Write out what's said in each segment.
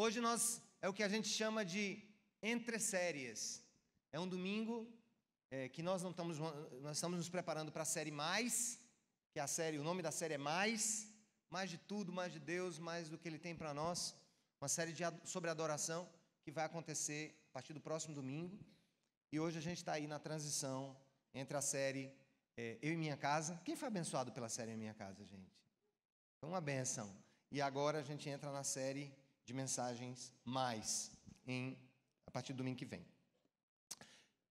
Hoje nós é o que a gente chama de entre séries. É um domingo é, que nós não estamos, nós estamos nos preparando para a série mais, que é a série, o nome da série é mais, mais de tudo, mais de Deus, mais do que Ele tem para nós. Uma série de, sobre adoração que vai acontecer a partir do próximo domingo. E hoje a gente está aí na transição entre a série é, Eu e Minha Casa. Quem foi abençoado pela série Eu e Minha Casa, gente? Foi uma benção. E agora a gente entra na série de mensagens mais em, a partir do domingo que vem.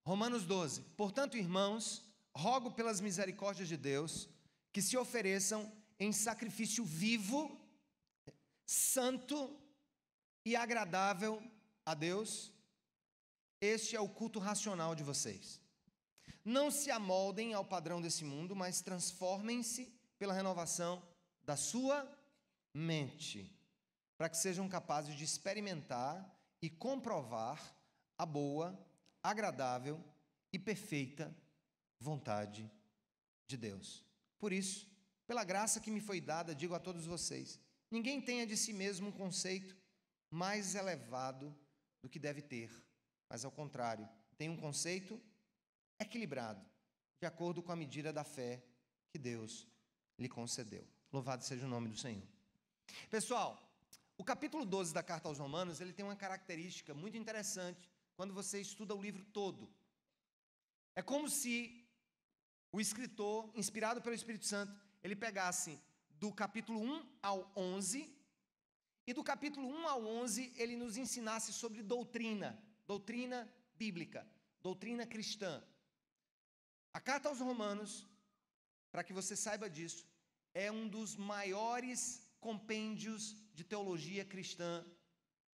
Romanos 12. Portanto, irmãos, rogo pelas misericórdias de Deus que se ofereçam em sacrifício vivo, santo e agradável a Deus. Este é o culto racional de vocês. Não se amoldem ao padrão desse mundo, mas transformem-se pela renovação da sua mente para que sejam capazes de experimentar e comprovar a boa, agradável e perfeita vontade de Deus. Por isso, pela graça que me foi dada, digo a todos vocês: ninguém tenha de si mesmo um conceito mais elevado do que deve ter, mas ao contrário, tem um conceito equilibrado, de acordo com a medida da fé que Deus lhe concedeu. Louvado seja o nome do Senhor. Pessoal, o capítulo 12 da carta aos Romanos, ele tem uma característica muito interessante quando você estuda o livro todo. É como se o escritor, inspirado pelo Espírito Santo, ele pegasse do capítulo 1 ao 11 e do capítulo 1 ao 11 ele nos ensinasse sobre doutrina, doutrina bíblica, doutrina cristã. A carta aos Romanos, para que você saiba disso, é um dos maiores compêndios de teologia cristã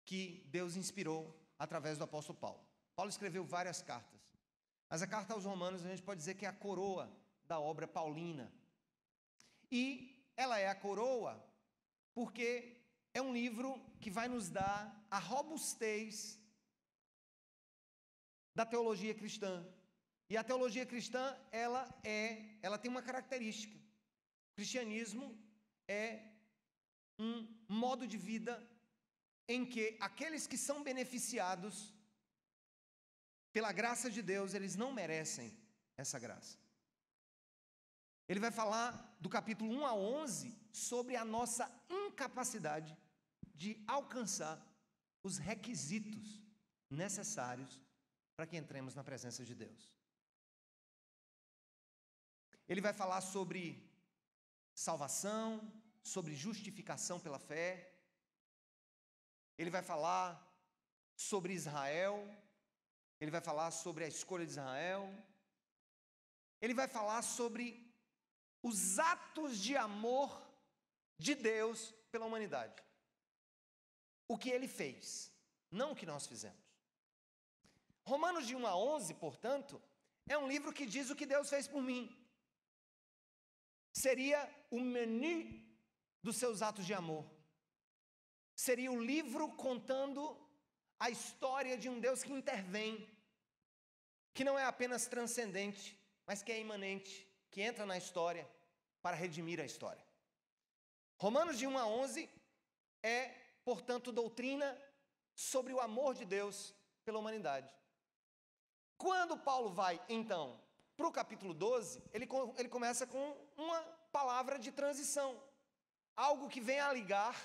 que Deus inspirou através do apóstolo Paulo. Paulo escreveu várias cartas, mas a carta aos Romanos a gente pode dizer que é a coroa da obra paulina. E ela é a coroa porque é um livro que vai nos dar a robustez da teologia cristã. E a teologia cristã, ela é, ela tem uma característica. O cristianismo é um modo de vida em que aqueles que são beneficiados pela graça de Deus, eles não merecem essa graça. Ele vai falar do capítulo 1 a 11 sobre a nossa incapacidade de alcançar os requisitos necessários para que entremos na presença de Deus. Ele vai falar sobre salvação, sobre justificação pela fé, ele vai falar sobre Israel, ele vai falar sobre a escolha de Israel, ele vai falar sobre os atos de amor de Deus pela humanidade. O que ele fez, não o que nós fizemos. Romanos de 1 a 11, portanto, é um livro que diz o que Deus fez por mim. Seria o menu dos seus atos de amor. Seria o livro contando a história de um Deus que intervém, que não é apenas transcendente, mas que é imanente, que entra na história para redimir a história. Romanos de 1 a 11 é, portanto, doutrina sobre o amor de Deus pela humanidade. Quando Paulo vai, então, para o capítulo 12, ele, ele começa com uma palavra de transição algo que vem a ligar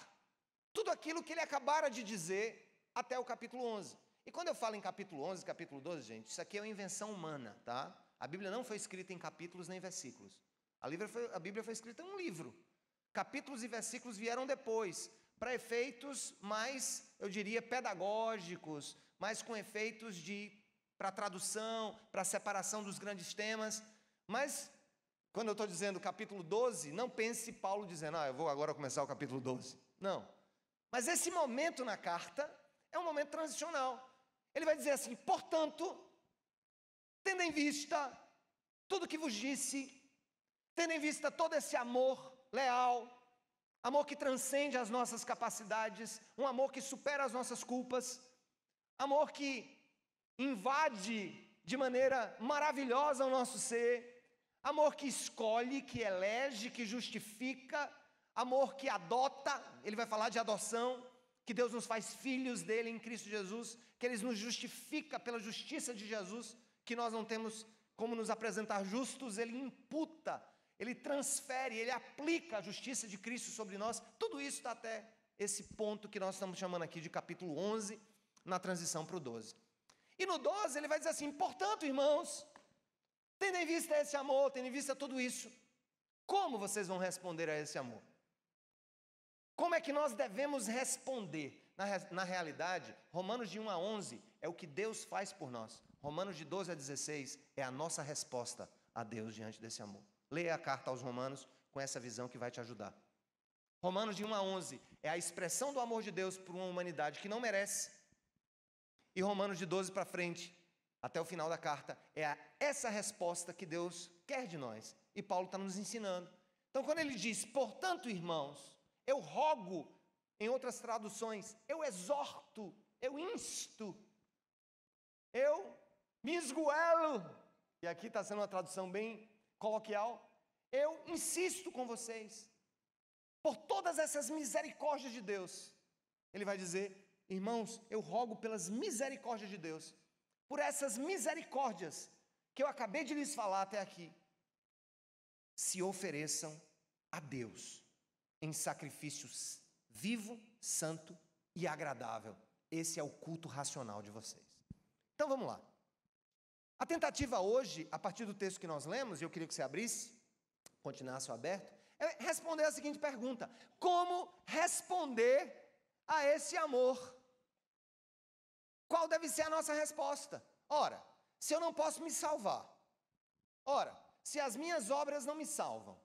tudo aquilo que ele acabara de dizer até o capítulo 11. E quando eu falo em capítulo 11, capítulo 12, gente, isso aqui é uma invenção humana, tá? A Bíblia não foi escrita em capítulos nem versículos. A Bíblia foi, a Bíblia foi escrita em um livro. Capítulos e versículos vieram depois, para efeitos mais, eu diria, pedagógicos, mais com efeitos de para tradução, para separação dos grandes temas. Mas quando eu estou dizendo capítulo 12, não pense Paulo dizendo, ah, eu vou agora começar o capítulo 12. Não. Mas esse momento na carta é um momento transicional. Ele vai dizer assim: portanto, tendo em vista tudo que vos disse, tendo em vista todo esse amor leal, amor que transcende as nossas capacidades, um amor que supera as nossas culpas, amor que invade de maneira maravilhosa o nosso ser, amor que escolhe, que elege, que justifica, amor que adota, ele vai falar de adoção, que Deus nos faz filhos dele em Cristo Jesus, que ele nos justifica pela justiça de Jesus, que nós não temos como nos apresentar justos, ele imputa, ele transfere, ele aplica a justiça de Cristo sobre nós. Tudo isso está até esse ponto que nós estamos chamando aqui de capítulo 11, na transição para o 12. E no 12 ele vai dizer assim: portanto, irmãos, Tendo em vista esse amor, tendo em vista tudo isso, como vocês vão responder a esse amor? Como é que nós devemos responder? Na, na realidade, Romanos de 1 a 11 é o que Deus faz por nós. Romanos de 12 a 16 é a nossa resposta a Deus diante desse amor. Leia a carta aos Romanos com essa visão que vai te ajudar. Romanos de 1 a 11 é a expressão do amor de Deus por uma humanidade que não merece. E Romanos de 12 para frente até o final da carta, é essa resposta que Deus quer de nós. E Paulo está nos ensinando. Então, quando ele diz, portanto, irmãos, eu rogo, em outras traduções, eu exorto, eu insto, eu me esguelo, e aqui está sendo uma tradução bem coloquial, eu insisto com vocês, por todas essas misericórdias de Deus, ele vai dizer, irmãos, eu rogo pelas misericórdias de Deus, por essas misericórdias que eu acabei de lhes falar até aqui, se ofereçam a Deus em sacrifícios vivo, santo e agradável. Esse é o culto racional de vocês. Então vamos lá. A tentativa hoje, a partir do texto que nós lemos, e eu queria que você abrisse, continuasse aberto, é responder a seguinte pergunta: Como responder a esse amor? Qual deve ser a nossa resposta? Ora, se eu não posso me salvar, ora, se as minhas obras não me salvam,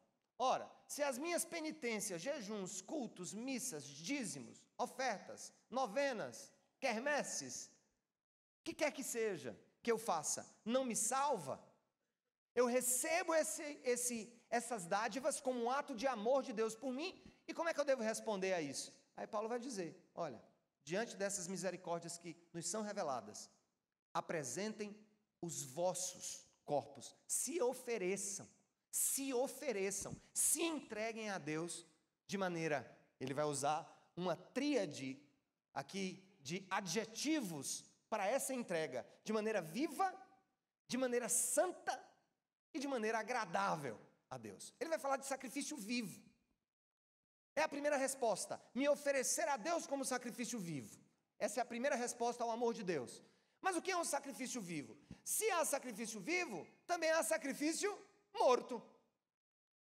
ora, se as minhas penitências, jejuns, cultos, missas, dízimos, ofertas, novenas, quermesses, que quer que seja que eu faça, não me salva, eu recebo esse, esse, essas dádivas como um ato de amor de Deus por mim, e como é que eu devo responder a isso? Aí Paulo vai dizer: olha, diante dessas misericórdias que nos são reveladas, apresentem os vossos corpos, se ofereçam, se ofereçam, se entreguem a Deus de maneira, ele vai usar uma tríade aqui de adjetivos para essa entrega, de maneira viva, de maneira santa e de maneira agradável a Deus. Ele vai falar de sacrifício vivo. É a primeira resposta, me oferecer a Deus como sacrifício vivo. Essa é a primeira resposta ao amor de Deus. Mas o que é um sacrifício vivo? Se há sacrifício vivo, também há sacrifício morto.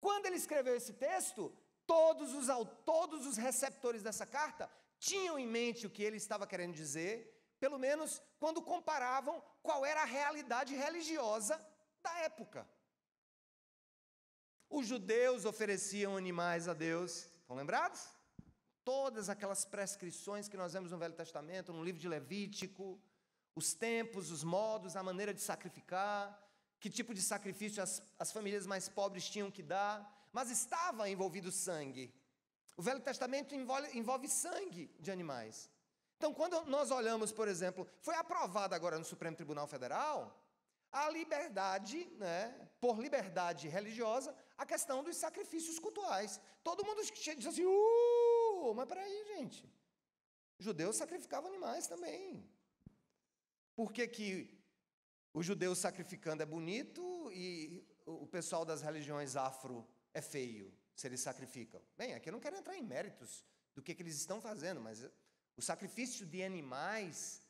Quando ele escreveu esse texto, todos os, todos os receptores dessa carta tinham em mente o que ele estava querendo dizer, pelo menos quando comparavam qual era a realidade religiosa da época. Os judeus ofereciam animais a Deus, Estão lembrados? Todas aquelas prescrições que nós vemos no Velho Testamento, no livro de Levítico, os tempos, os modos, a maneira de sacrificar, que tipo de sacrifício as, as famílias mais pobres tinham que dar, mas estava envolvido sangue. O Velho Testamento envolve, envolve sangue de animais. Então, quando nós olhamos, por exemplo, foi aprovada agora no Supremo Tribunal Federal a liberdade, né, por liberdade religiosa, a questão dos sacrifícios cultuais. Todo mundo diz assim, uh, mas peraí, gente. Judeus sacrificavam animais também. Por que, que o judeu sacrificando é bonito e o pessoal das religiões afro é feio se eles sacrificam? Bem, aqui eu não quero entrar em méritos do que, que eles estão fazendo, mas o sacrifício de animais,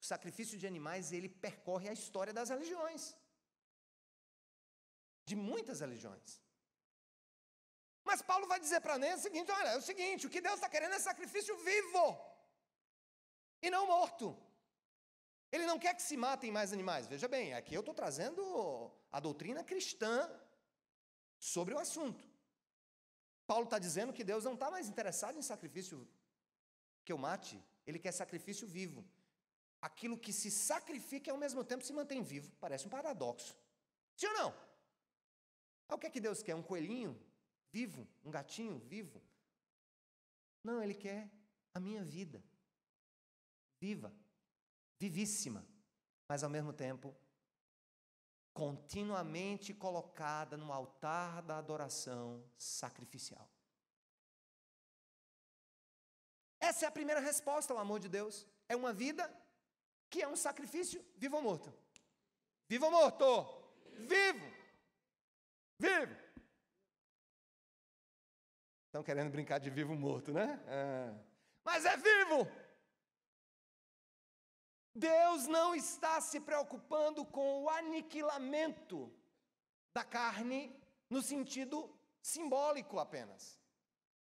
o sacrifício de animais, ele percorre a história das religiões. De muitas religiões. Mas Paulo vai dizer para Nenas o seguinte: olha, é o seguinte, o que Deus está querendo é sacrifício vivo e não morto. Ele não quer que se matem mais animais. Veja bem, aqui eu estou trazendo a doutrina cristã sobre o assunto. Paulo está dizendo que Deus não está mais interessado em sacrifício que eu mate, ele quer sacrifício vivo. Aquilo que se sacrifica e ao mesmo tempo se mantém vivo. Parece um paradoxo. Sim ou não? Ah, o que é que Deus quer? Um coelhinho? vivo, um gatinho vivo. Não, ele quer a minha vida. Viva, vivíssima, mas ao mesmo tempo continuamente colocada no altar da adoração sacrificial. Essa é a primeira resposta ao amor de Deus. É uma vida que é um sacrifício vivo ou morto. Vivo ou morto? Vivo! Vivo! Estão querendo brincar de vivo morto, né? Ah. Mas é vivo! Deus não está se preocupando com o aniquilamento da carne no sentido simbólico apenas.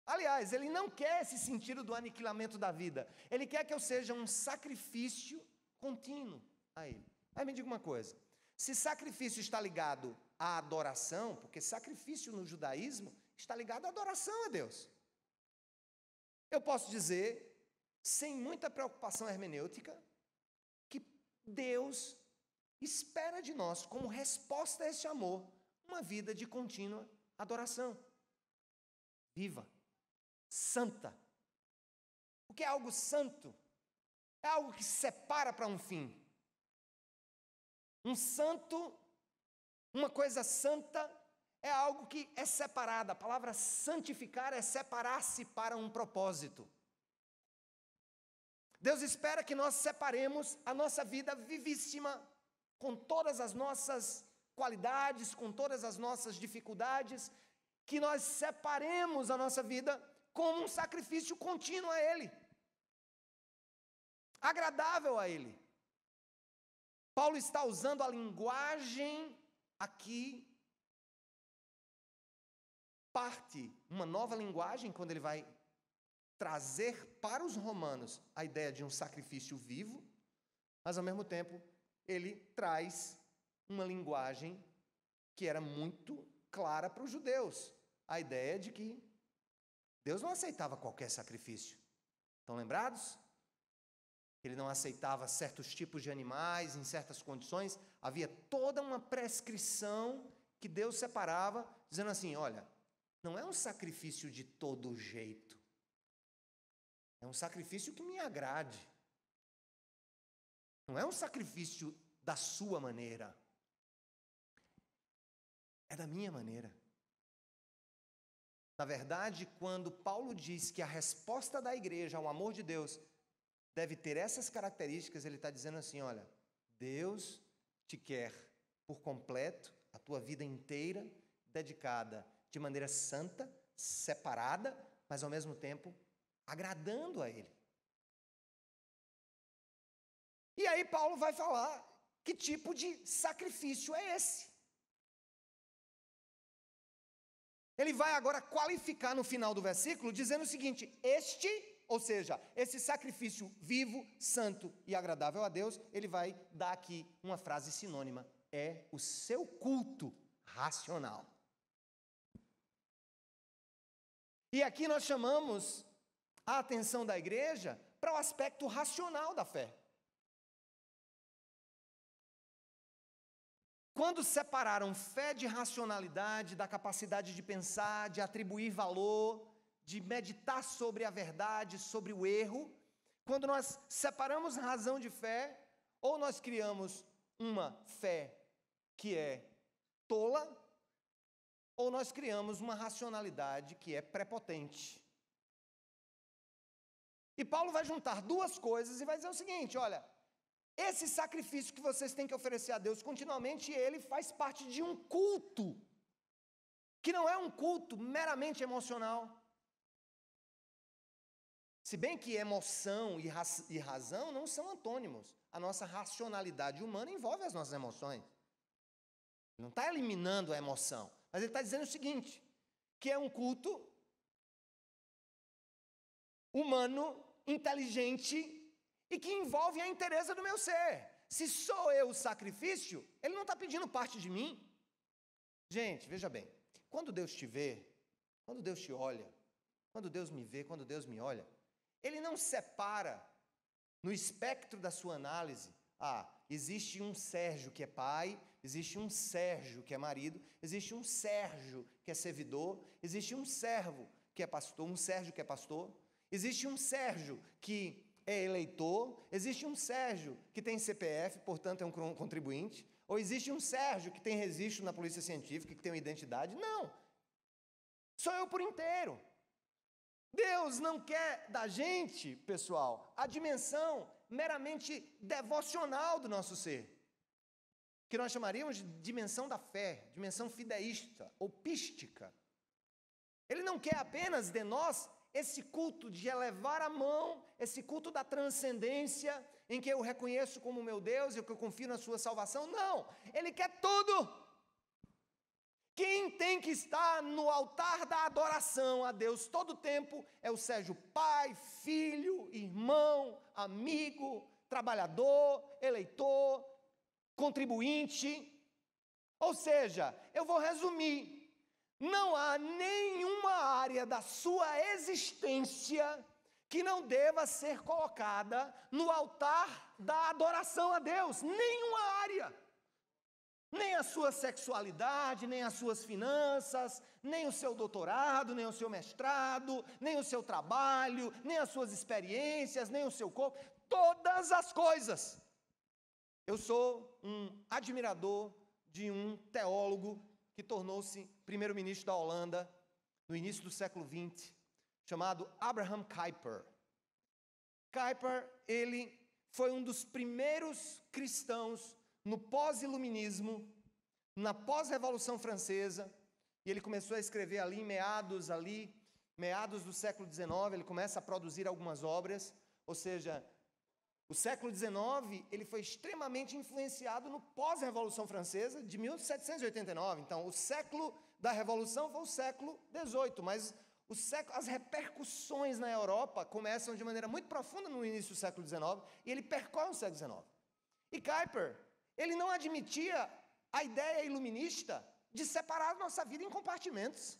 Aliás, ele não quer esse sentido do aniquilamento da vida. Ele quer que eu seja um sacrifício contínuo a ele. Aí me diga uma coisa: se sacrifício está ligado à adoração, porque sacrifício no judaísmo está ligado à adoração a Deus. Eu posso dizer, sem muita preocupação hermenêutica, que Deus espera de nós, como resposta a esse amor, uma vida de contínua adoração. Viva, santa. O que é algo santo? É algo que separa para um fim. Um santo, uma coisa santa, é algo que é separado. A palavra santificar é separar-se para um propósito. Deus espera que nós separemos a nossa vida vivíssima, com todas as nossas qualidades, com todas as nossas dificuldades, que nós separemos a nossa vida como um sacrifício contínuo a Ele, agradável a Ele. Paulo está usando a linguagem aqui parte, uma nova linguagem, quando ele vai trazer para os romanos a ideia de um sacrifício vivo, mas ao mesmo tempo ele traz uma linguagem que era muito clara para os judeus, a ideia de que Deus não aceitava qualquer sacrifício. Estão lembrados? Ele não aceitava certos tipos de animais em certas condições, havia toda uma prescrição que Deus separava, dizendo assim: olha, não é um sacrifício de todo jeito. É um sacrifício que me agrade. Não é um sacrifício da sua maneira. É da minha maneira. Na verdade, quando Paulo diz que a resposta da igreja ao amor de Deus deve ter essas características, ele está dizendo assim: olha, Deus te quer por completo, a tua vida inteira dedicada de maneira santa, separada, mas ao mesmo tempo agradando a Ele. E aí Paulo vai falar que tipo de sacrifício é esse. Ele vai agora qualificar no final do versículo, dizendo o seguinte: este, ou seja, esse sacrifício vivo, santo e agradável a Deus, ele vai dar aqui uma frase sinônima: é o seu culto racional. E aqui nós chamamos a atenção da igreja para o aspecto racional da fé. Quando separaram fé de racionalidade, da capacidade de pensar, de atribuir valor, de meditar sobre a verdade, sobre o erro, quando nós separamos razão de fé, ou nós criamos uma fé que é tola, ou nós criamos uma racionalidade que é prepotente. E Paulo vai juntar duas coisas e vai dizer o seguinte: olha, esse sacrifício que vocês têm que oferecer a Deus continuamente, ele faz parte de um culto, que não é um culto meramente emocional. Se bem que emoção e, raz e razão não são antônimos, a nossa racionalidade humana envolve as nossas emoções. Não está eliminando a emoção, mas ele está dizendo o seguinte: que é um culto humano, inteligente e que envolve a interesse do meu ser. Se sou eu o sacrifício, ele não está pedindo parte de mim. Gente, veja bem, quando Deus te vê, quando Deus te olha, quando Deus me vê, quando Deus me olha, ele não separa no espectro da sua análise ah, existe um Sérgio que é pai, existe um Sérgio que é marido, existe um Sérgio que é servidor, existe um servo que é pastor, um Sérgio que é pastor, existe um Sérgio que é eleitor, existe um Sérgio que tem CPF, portanto é um contribuinte, ou existe um Sérgio que tem registro na polícia científica, que tem uma identidade. Não! Sou eu por inteiro. Deus não quer da gente, pessoal, a dimensão meramente devocional do nosso ser, que nós chamaríamos de dimensão da fé, dimensão fideísta ou pística. Ele não quer apenas de nós esse culto de elevar a mão, esse culto da transcendência, em que eu reconheço como meu Deus e que eu confio na sua salvação. Não, ele quer tudo. Quem tem que estar no altar da adoração a Deus todo tempo é o Sérgio pai, filho, irmão, amigo, trabalhador, eleitor, contribuinte. Ou seja, eu vou resumir: não há nenhuma área da sua existência que não deva ser colocada no altar da adoração a Deus, nenhuma área. Nem a sua sexualidade, nem as suas finanças, nem o seu doutorado, nem o seu mestrado, nem o seu trabalho, nem as suas experiências, nem o seu corpo, todas as coisas. Eu sou um admirador de um teólogo que tornou-se primeiro-ministro da Holanda no início do século XX, chamado Abraham Kuyper. Kuyper, ele foi um dos primeiros cristãos no pós-iluminismo, na pós-revolução francesa, e ele começou a escrever ali em meados ali, meados do século XIX, ele começa a produzir algumas obras, ou seja, o século XIX ele foi extremamente influenciado no pós-revolução francesa de 1789. Então, o século da revolução foi o século XVIII, mas Século, as repercussões na Europa começam de maneira muito profunda no início do século XIX e ele percorre o século XIX. E Kuyper ele não admitia a ideia iluminista de separar nossa vida em compartimentos.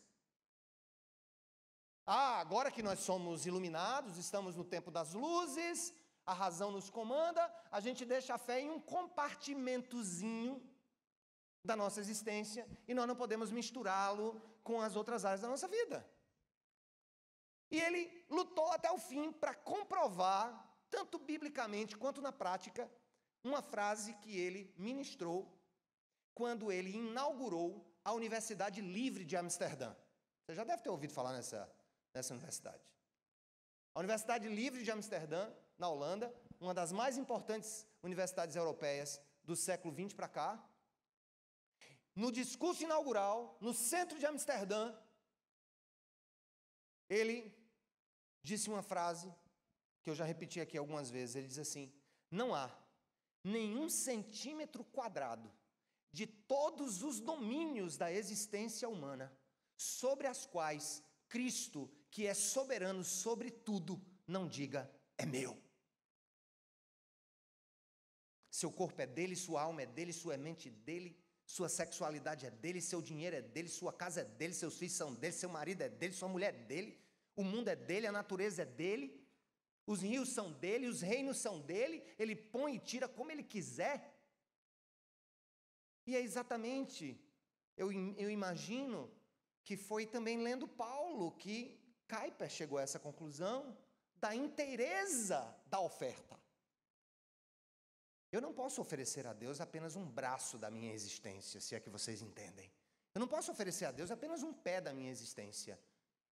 Ah, agora que nós somos iluminados, estamos no tempo das luzes, a razão nos comanda, a gente deixa a fé em um compartimentozinho da nossa existência e nós não podemos misturá-lo com as outras áreas da nossa vida. E ele lutou até o fim para comprovar, tanto biblicamente quanto na prática, uma frase que ele ministrou quando ele inaugurou a Universidade Livre de Amsterdã. Você já deve ter ouvido falar nessa, nessa universidade. A Universidade Livre de Amsterdã, na Holanda, uma das mais importantes universidades europeias do século XX para cá. No discurso inaugural, no centro de Amsterdã, ele disse uma frase que eu já repeti aqui algumas vezes. Ele diz assim: Não há nenhum centímetro quadrado de todos os domínios da existência humana, sobre as quais Cristo, que é soberano sobre tudo, não diga é meu. Seu corpo é dele, sua alma é dele, sua mente é dele, sua sexualidade é dele, seu dinheiro é dele, sua casa é dele, seus filhos são dele, seu marido é dele, sua mulher é dele, o mundo é dele, a natureza é dele. Os rios são dele, os reinos são dele, ele põe e tira como ele quiser. E é exatamente, eu, eu imagino, que foi também lendo Paulo que Caipa chegou a essa conclusão da inteireza da oferta. Eu não posso oferecer a Deus apenas um braço da minha existência, se é que vocês entendem. Eu não posso oferecer a Deus apenas um pé da minha existência.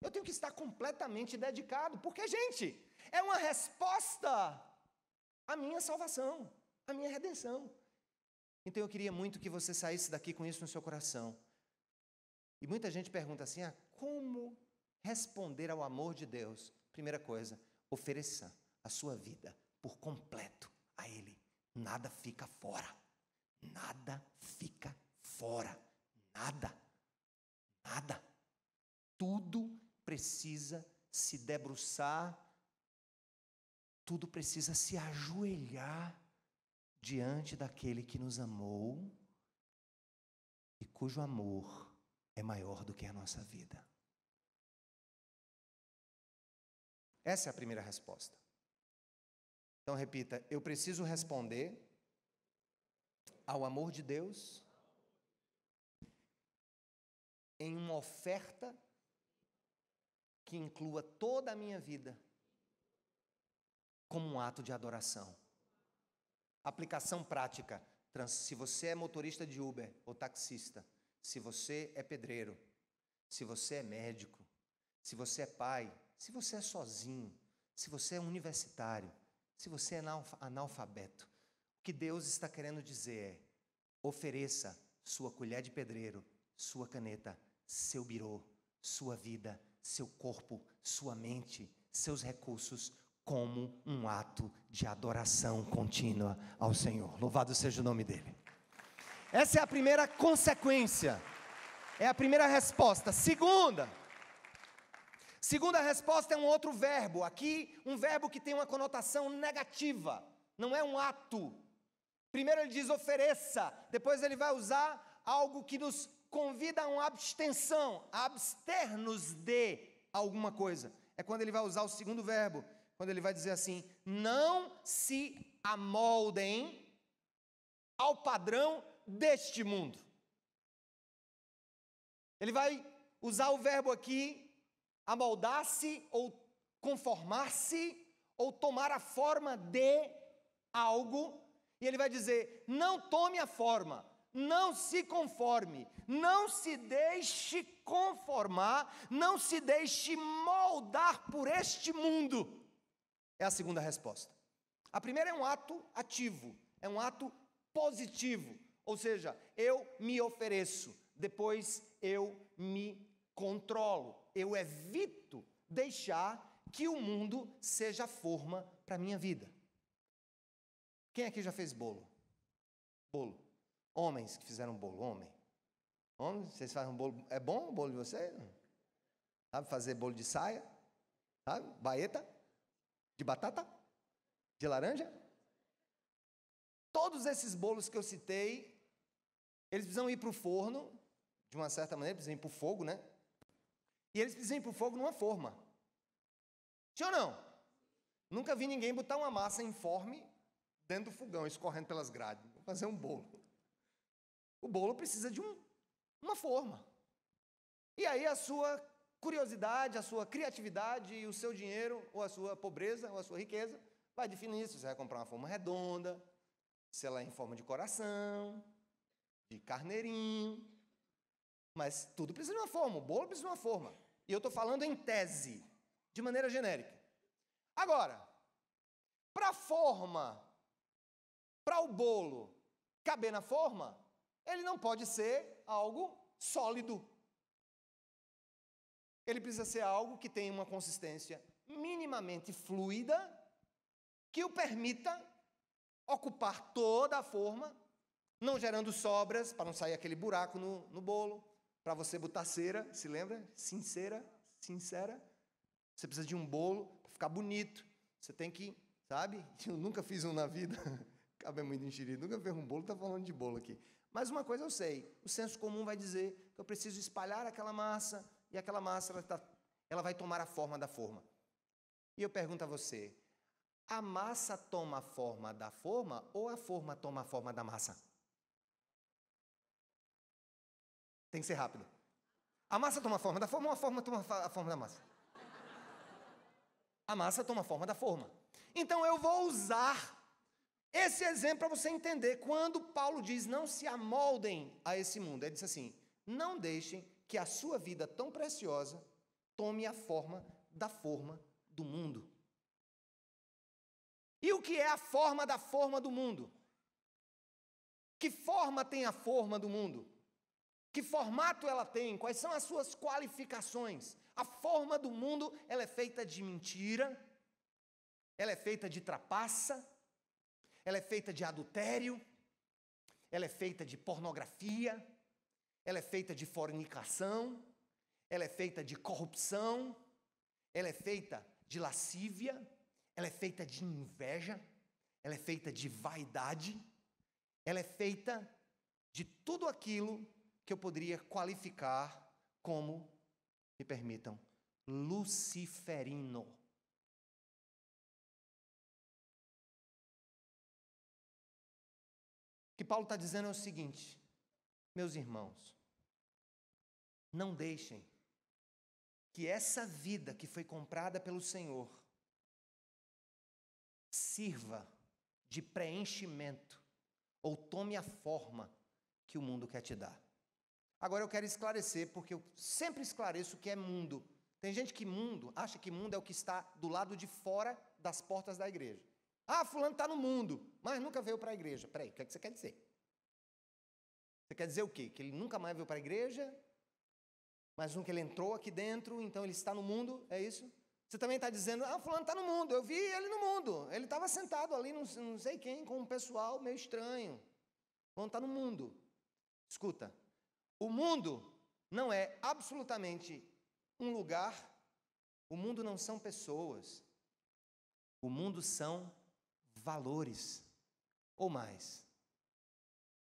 Eu tenho que estar completamente dedicado, porque, gente, é uma resposta à minha salvação, à minha redenção. Então eu queria muito que você saísse daqui com isso no seu coração. E muita gente pergunta assim: ah, como responder ao amor de Deus? Primeira coisa, ofereça a sua vida por completo a Ele. Nada fica fora. Nada fica fora. Nada. Nada. Tudo precisa se debruçar, tudo precisa se ajoelhar diante daquele que nos amou e cujo amor é maior do que a nossa vida. Essa é a primeira resposta. Então repita: eu preciso responder ao amor de Deus em uma oferta que inclua toda a minha vida como um ato de adoração. Aplicação prática. Se você é motorista de Uber ou taxista, se você é pedreiro, se você é médico, se você é pai, se você é sozinho, se você é universitário, se você é analfabeto, o que Deus está querendo dizer é: ofereça sua colher de pedreiro, sua caneta, seu birô, sua vida seu corpo, sua mente, seus recursos como um ato de adoração contínua ao Senhor. Louvado seja o nome dele. Essa é a primeira consequência. É a primeira resposta. Segunda, Segunda resposta é um outro verbo, aqui um verbo que tem uma conotação negativa, não é um ato. Primeiro ele diz ofereça, depois ele vai usar algo que nos convida a uma abstenção, a absternos de alguma coisa. É quando ele vai usar o segundo verbo, quando ele vai dizer assim: não se amoldem ao padrão deste mundo. Ele vai usar o verbo aqui, amoldar-se ou conformar-se ou tomar a forma de algo, e ele vai dizer: não tome a forma, não se conforme, não se deixe conformar, não se deixe moldar por este mundo. É a segunda resposta. A primeira é um ato ativo, é um ato positivo, ou seja, eu me ofereço, depois eu me controlo, eu evito deixar que o mundo seja forma para a minha vida. Quem aqui já fez bolo? Bolo. Homens que fizeram bolo, homem. Homem, vocês fazem bolo. É bom o bolo de vocês? Sabe fazer bolo de saia? Sabe? Baeta? De batata? De laranja? Todos esses bolos que eu citei, eles precisam ir para o forno, de uma certa maneira, precisam ir para o fogo, né? E eles precisam ir para o fogo numa forma. Sim ou não? Nunca vi ninguém botar uma massa informe dentro do fogão, escorrendo pelas grades. Vou fazer um bolo. O bolo precisa de um, uma forma. E aí a sua curiosidade, a sua criatividade e o seu dinheiro, ou a sua pobreza, ou a sua riqueza, vai definir se você vai comprar uma forma redonda, se ela é em forma de coração, de carneirinho. Mas tudo precisa de uma forma, o bolo precisa de uma forma. E eu estou falando em tese, de maneira genérica. Agora, para a forma, para o bolo caber na forma, ele não pode ser algo sólido. Ele precisa ser algo que tenha uma consistência minimamente fluida, que o permita ocupar toda a forma, não gerando sobras, para não sair aquele buraco no, no bolo, para você botar cera, se lembra? Sincera, sincera. Você precisa de um bolo para ficar bonito. Você tem que, sabe? Eu nunca fiz um na vida cabe muito ingerir. Nunca fez um bolo, está falando de bolo aqui. Mas uma coisa eu sei: o senso comum vai dizer que eu preciso espalhar aquela massa e aquela massa ela, tá, ela vai tomar a forma da forma. E eu pergunto a você: a massa toma a forma da forma ou a forma toma a forma da massa? Tem que ser rápido. A massa toma a forma da forma ou a forma toma a forma da massa? A massa toma a forma da forma. Então eu vou usar esse exemplo para você entender quando Paulo diz não se amoldem a esse mundo. Ele diz assim: não deixem que a sua vida tão preciosa tome a forma da forma do mundo. E o que é a forma da forma do mundo? Que forma tem a forma do mundo? Que formato ela tem? Quais são as suas qualificações? A forma do mundo, ela é feita de mentira, ela é feita de trapaça, ela é feita de adultério, ela é feita de pornografia, ela é feita de fornicação, ela é feita de corrupção, ela é feita de lascívia, ela é feita de inveja, ela é feita de vaidade, ela é feita de tudo aquilo que eu poderia qualificar como, me permitam, luciferino. Paulo está dizendo é o seguinte: meus irmãos, não deixem que essa vida que foi comprada pelo Senhor sirva de preenchimento ou tome a forma que o mundo quer te dar. Agora eu quero esclarecer, porque eu sempre esclareço o que é mundo. Tem gente que mundo acha que mundo é o que está do lado de fora das portas da igreja. Ah, fulano está no mundo, mas nunca veio para a igreja. aí, o que, é que você quer dizer? Você quer dizer o quê? Que ele nunca mais veio para a igreja, mas nunca ele entrou aqui dentro, então ele está no mundo, é isso? Você também está dizendo, ah, fulano está no mundo, eu vi ele no mundo. Ele estava sentado ali, não, não sei quem, com um pessoal meio estranho. Fulano está no mundo. Escuta, o mundo não é absolutamente um lugar, o mundo não são pessoas, o mundo são valores ou mais.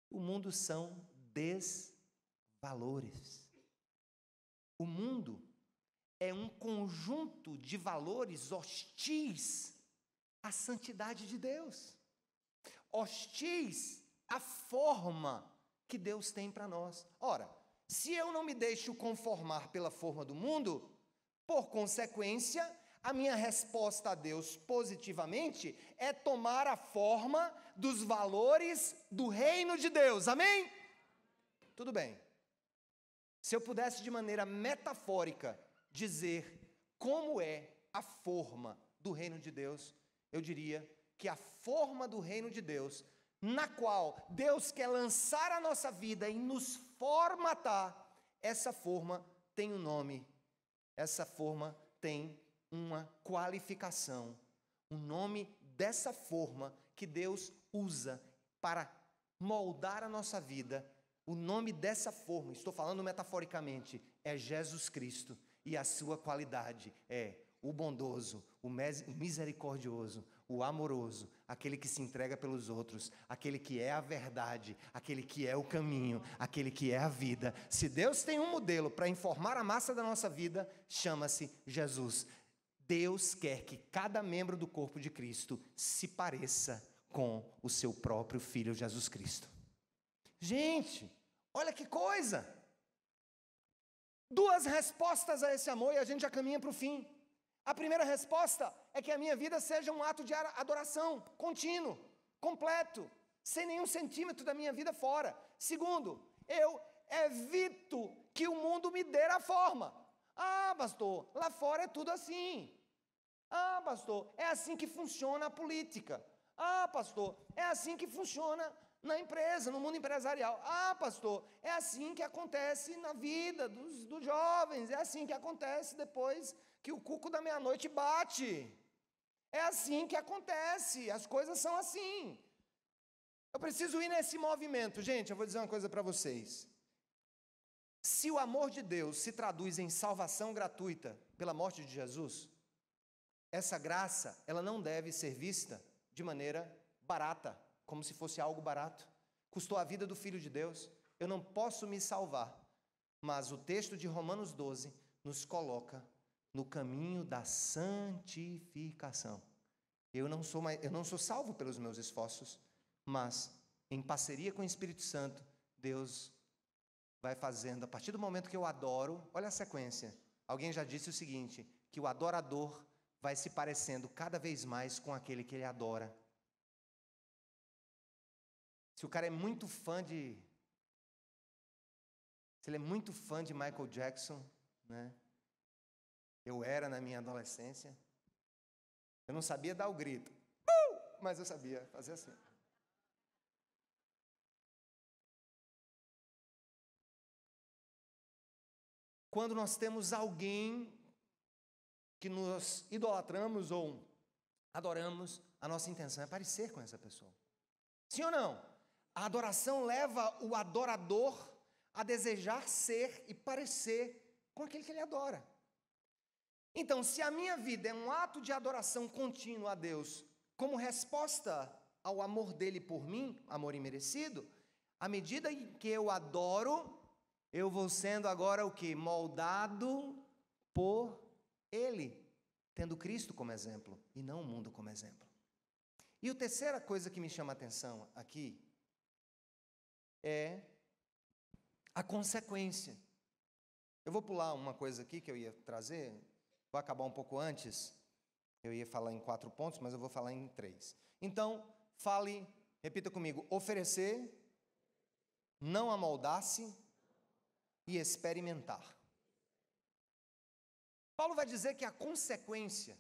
O mundo são desvalores. O mundo é um conjunto de valores hostis à santidade de Deus, hostis à forma que Deus tem para nós. Ora, se eu não me deixo conformar pela forma do mundo, por consequência, a minha resposta a Deus positivamente é tomar a forma dos valores do reino de Deus. Amém? Tudo bem. Se eu pudesse de maneira metafórica dizer como é a forma do reino de Deus, eu diria que a forma do reino de Deus, na qual Deus quer lançar a nossa vida e nos formatar, essa forma tem um nome. Essa forma tem uma qualificação, um nome dessa forma que Deus usa para moldar a nossa vida. O nome dessa forma, estou falando metaforicamente, é Jesus Cristo e a sua qualidade é o bondoso, o misericordioso, o amoroso, aquele que se entrega pelos outros, aquele que é a verdade, aquele que é o caminho, aquele que é a vida. Se Deus tem um modelo para informar a massa da nossa vida, chama-se Jesus. Deus quer que cada membro do corpo de Cristo se pareça com o seu próprio filho Jesus Cristo. Gente, olha que coisa! Duas respostas a esse amor e a gente já caminha para o fim. A primeira resposta é que a minha vida seja um ato de adoração contínuo, completo, sem nenhum centímetro da minha vida fora. Segundo, eu evito que o mundo me dê a forma. Ah, pastor, lá fora é tudo assim. Ah, pastor, é assim que funciona a política. Ah, pastor, é assim que funciona na empresa, no mundo empresarial. Ah, pastor, é assim que acontece na vida dos, dos jovens, é assim que acontece depois que o cuco da meia-noite bate. É assim que acontece, as coisas são assim. Eu preciso ir nesse movimento. Gente, eu vou dizer uma coisa para vocês. Se o amor de Deus se traduz em salvação gratuita pela morte de Jesus, essa graça, ela não deve ser vista de maneira barata, como se fosse algo barato. Custou a vida do filho de Deus. Eu não posso me salvar. Mas o texto de Romanos 12 nos coloca no caminho da santificação. Eu não sou mais, eu não sou salvo pelos meus esforços, mas em parceria com o Espírito Santo, Deus vai fazendo a partir do momento que eu adoro. Olha a sequência. Alguém já disse o seguinte, que o adorador vai se parecendo cada vez mais com aquele que ele adora. Se o cara é muito fã de. Se ele é muito fã de Michael Jackson, né? Eu era na minha adolescência. Eu não sabia dar o grito, mas eu sabia fazer assim. Quando nós temos alguém que nos idolatramos ou adoramos, a nossa intenção é parecer com essa pessoa. Sim ou não? A adoração leva o adorador a desejar ser e parecer com aquele que ele adora. Então, se a minha vida é um ato de adoração contínuo a Deus, como resposta ao amor dele por mim, amor imerecido, à medida em que eu adoro, eu vou sendo agora o que? Moldado por ele tendo Cristo como exemplo e não o mundo como exemplo. E a terceira coisa que me chama a atenção aqui é a consequência. Eu vou pular uma coisa aqui que eu ia trazer, vou acabar um pouco antes. Eu ia falar em quatro pontos, mas eu vou falar em três. Então, fale, repita comigo: oferecer, não amoldar-se e experimentar. Paulo vai dizer que a consequência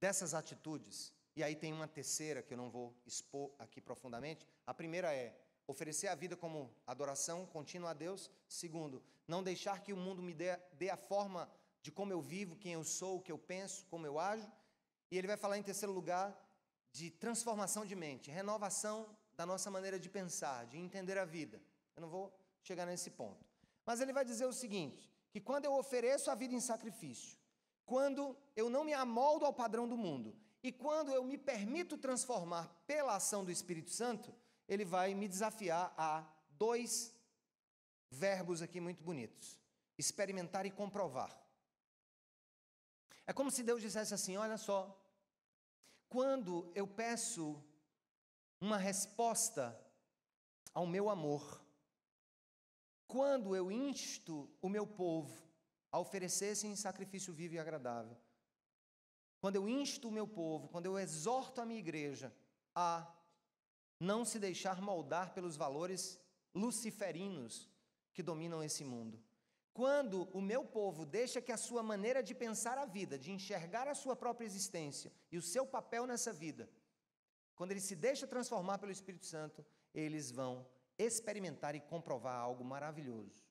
dessas atitudes, e aí tem uma terceira que eu não vou expor aqui profundamente, a primeira é oferecer a vida como adoração contínua a Deus. Segundo, não deixar que o mundo me dê, dê a forma de como eu vivo, quem eu sou, o que eu penso, como eu ajo. E ele vai falar, em terceiro lugar, de transformação de mente, renovação da nossa maneira de pensar, de entender a vida. Eu não vou chegar nesse ponto. Mas ele vai dizer o seguinte: que quando eu ofereço a vida em sacrifício, quando eu não me amoldo ao padrão do mundo e quando eu me permito transformar pela ação do Espírito Santo, ele vai me desafiar a dois verbos aqui muito bonitos: experimentar e comprovar. É como se Deus dissesse assim: olha só, quando eu peço uma resposta ao meu amor, quando eu insto o meu povo a oferecer-se em sacrifício vivo e agradável, quando eu insto o meu povo, quando eu exorto a minha igreja a não se deixar moldar pelos valores luciferinos que dominam esse mundo. Quando o meu povo deixa que a sua maneira de pensar a vida, de enxergar a sua própria existência e o seu papel nessa vida, quando ele se deixa transformar pelo Espírito Santo, eles vão experimentar e comprovar algo maravilhoso.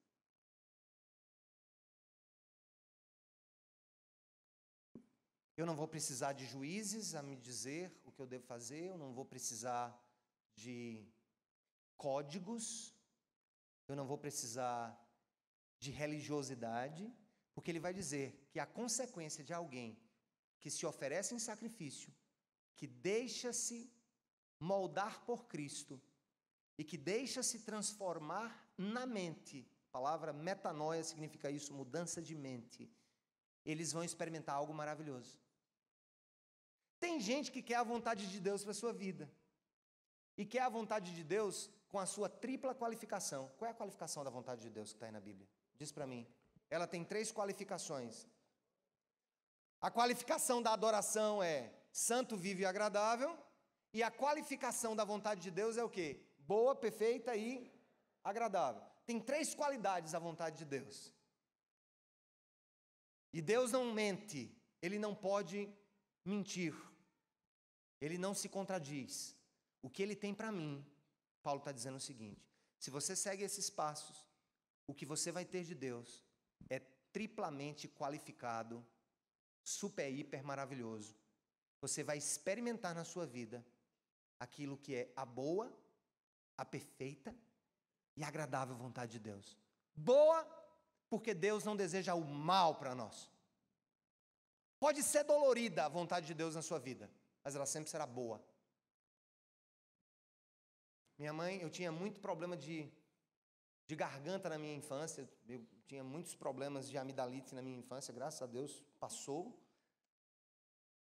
Eu não vou precisar de juízes a me dizer o que eu devo fazer, eu não vou precisar de códigos, eu não vou precisar de religiosidade, porque ele vai dizer que a consequência de alguém que se oferece em sacrifício, que deixa-se moldar por Cristo, e que deixa se transformar na mente. A palavra metanoia significa isso, mudança de mente. Eles vão experimentar algo maravilhoso. Tem gente que quer a vontade de Deus para a sua vida. E quer a vontade de Deus com a sua tripla qualificação. Qual é a qualificação da vontade de Deus que está aí na Bíblia? Diz para mim. Ela tem três qualificações. A qualificação da adoração é santo, vivo e agradável. E a qualificação da vontade de Deus é o quê? boa, perfeita e agradável. Tem três qualidades a vontade de Deus. E Deus não mente, ele não pode mentir, ele não se contradiz. O que ele tem para mim, Paulo está dizendo o seguinte: se você segue esses passos, o que você vai ter de Deus é triplamente qualificado, super, hiper maravilhoso. Você vai experimentar na sua vida aquilo que é a boa, a perfeita e agradável vontade de Deus. Boa, porque Deus não deseja o mal para nós. Pode ser dolorida a vontade de Deus na sua vida, mas ela sempre será boa. Minha mãe, eu tinha muito problema de, de garganta na minha infância, eu tinha muitos problemas de amidalite na minha infância, graças a Deus passou.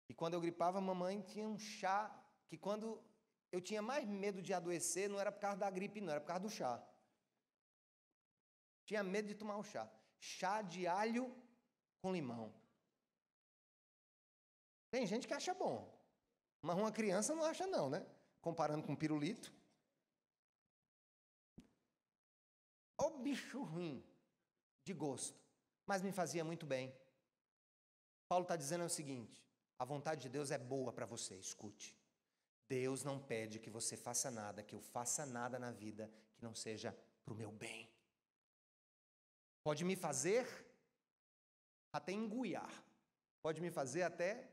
E quando eu gripava, a mamãe tinha um chá que quando eu tinha mais medo de adoecer, não era por causa da gripe, não, era por causa do chá. Tinha medo de tomar o chá. Chá de alho com limão. Tem gente que acha bom, mas uma criança não acha, não, né? Comparando com pirulito. Ó bicho ruim de gosto, mas me fazia muito bem. Paulo está dizendo o seguinte: a vontade de Deus é boa para você, escute. Deus não pede que você faça nada, que eu faça nada na vida que não seja para o meu bem. Pode me fazer até enguiar, pode me fazer até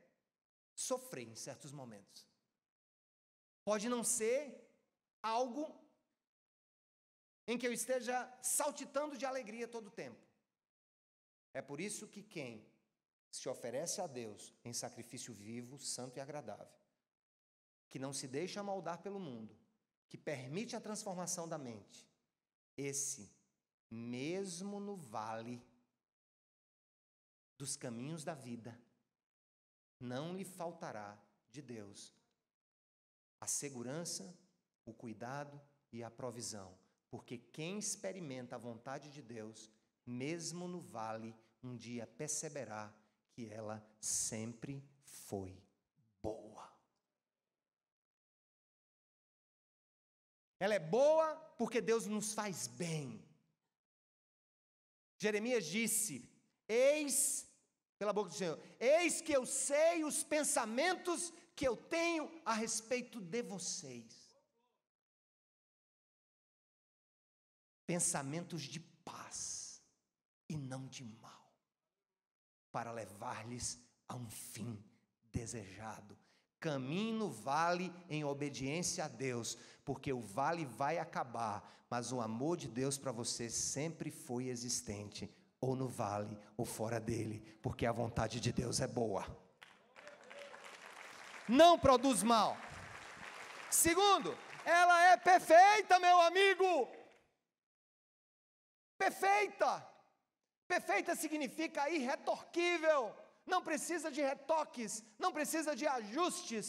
sofrer em certos momentos. Pode não ser algo em que eu esteja saltitando de alegria todo o tempo. É por isso que quem se oferece a Deus em sacrifício vivo, santo e agradável, que não se deixa amoldar pelo mundo, que permite a transformação da mente, esse, mesmo no vale dos caminhos da vida, não lhe faltará de Deus a segurança, o cuidado e a provisão, porque quem experimenta a vontade de Deus, mesmo no vale, um dia perceberá que ela sempre foi. Ela é boa porque Deus nos faz bem. Jeremias disse: Eis, pela boca do Senhor, eis que eu sei os pensamentos que eu tenho a respeito de vocês. Pensamentos de paz e não de mal, para levar-lhes a um fim desejado Caminhe no vale em obediência a Deus, porque o vale vai acabar, mas o amor de Deus para você sempre foi existente, ou no vale ou fora dele, porque a vontade de Deus é boa. Não produz mal. Segundo, ela é perfeita, meu amigo. Perfeita. Perfeita significa irretorquível não precisa de retoques, não precisa de ajustes.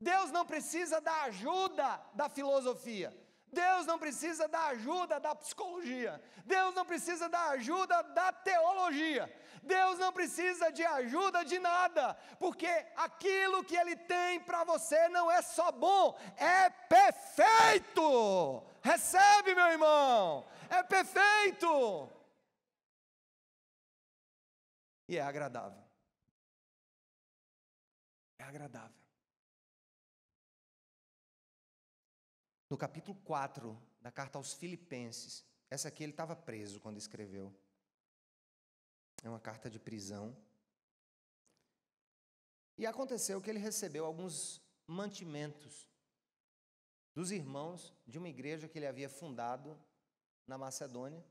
Deus não precisa da ajuda da filosofia. Deus não precisa da ajuda da psicologia. Deus não precisa da ajuda da teologia. Deus não precisa de ajuda de nada, porque aquilo que Ele tem para você não é só bom, é perfeito. Recebe, meu irmão, é perfeito. E é agradável agradável. No capítulo 4 da carta aos Filipenses, essa aqui ele estava preso quando escreveu. É uma carta de prisão. E aconteceu que ele recebeu alguns mantimentos dos irmãos de uma igreja que ele havia fundado na Macedônia,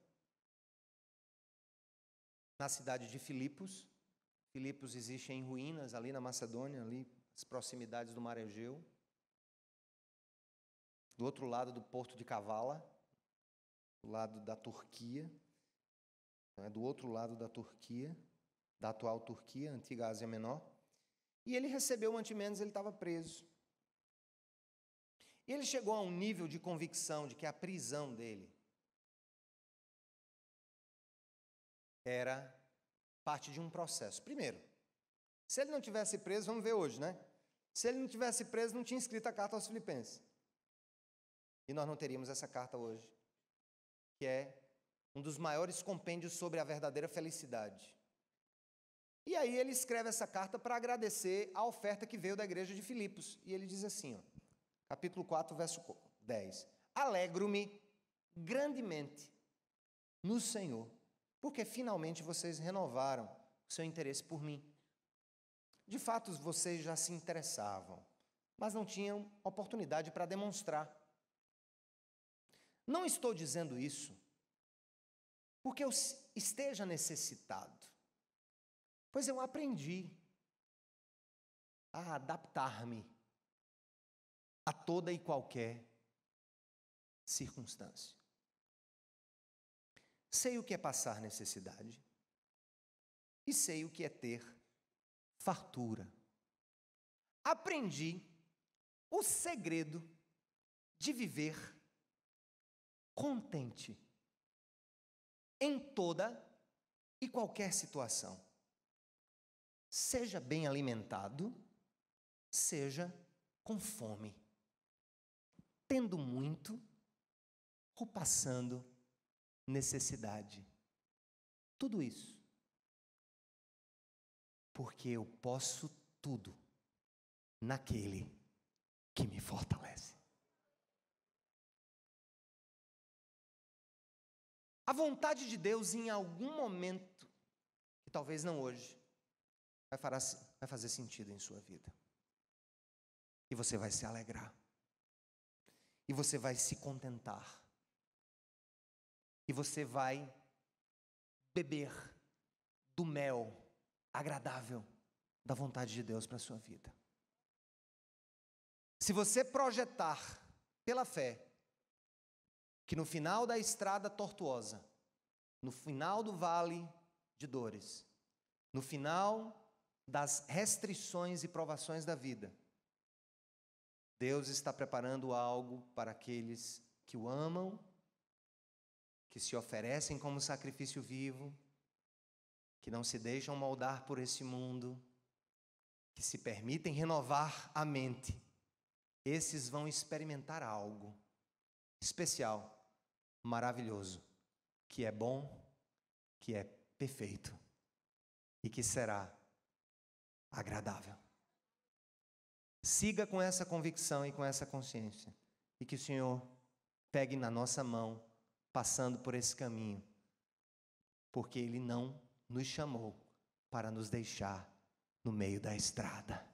na cidade de Filipos. Filipos existe em ruínas, ali na Macedônia, ali as proximidades do Mar Egeu. Do outro lado do porto de Cavala, do lado da Turquia, é? do outro lado da Turquia, da atual Turquia, antiga Ásia Menor. E ele recebeu o Antimenes, ele estava preso. E ele chegou a um nível de convicção de que a prisão dele era parte de um processo. Primeiro, se ele não tivesse preso, vamos ver hoje, né? Se ele não tivesse preso, não tinha escrito a carta aos Filipenses. E nós não teríamos essa carta hoje, que é um dos maiores compêndios sobre a verdadeira felicidade. E aí ele escreve essa carta para agradecer a oferta que veio da igreja de Filipos. E ele diz assim, ó, capítulo 4, verso 10. Alegro-me grandemente no Senhor porque finalmente vocês renovaram o seu interesse por mim. De fato, vocês já se interessavam, mas não tinham oportunidade para demonstrar. Não estou dizendo isso porque eu esteja necessitado, pois eu aprendi a adaptar-me a toda e qualquer circunstância. Sei o que é passar necessidade e sei o que é ter fartura. Aprendi o segredo de viver contente em toda e qualquer situação. Seja bem alimentado, seja com fome, tendo muito ou passando necessidade. Tudo isso. Porque eu posso tudo naquele que me fortalece. A vontade de Deus, em algum momento, e talvez não hoje, vai fazer sentido em sua vida. E você vai se alegrar. E você vai se contentar e você vai beber do mel agradável da vontade de Deus para a sua vida. Se você projetar pela fé que no final da estrada tortuosa, no final do vale de dores, no final das restrições e provações da vida, Deus está preparando algo para aqueles que o amam que se oferecem como sacrifício vivo, que não se deixam moldar por esse mundo, que se permitem renovar a mente, esses vão experimentar algo especial, maravilhoso, que é bom, que é perfeito e que será agradável. Siga com essa convicção e com essa consciência, e que o Senhor pegue na nossa mão passando por esse caminho, porque Ele não nos chamou para nos deixar no meio da estrada.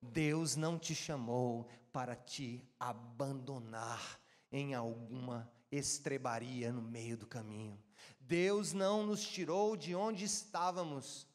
Deus não te chamou para te abandonar em alguma estrebaria no meio do caminho. Deus não nos tirou de onde estávamos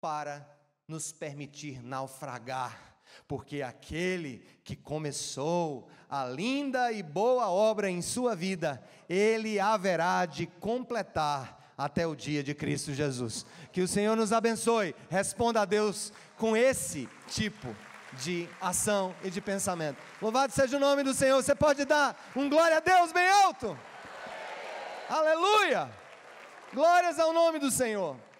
para nos permitir naufragar porque aquele que começou a linda e boa obra em sua vida, ele haverá de completar até o dia de Cristo Jesus. Que o Senhor nos abençoe, responda a Deus com esse tipo de ação e de pensamento. Louvado seja o nome do Senhor. Você pode dar um glória a Deus bem alto? Aleluia! Glórias ao nome do Senhor.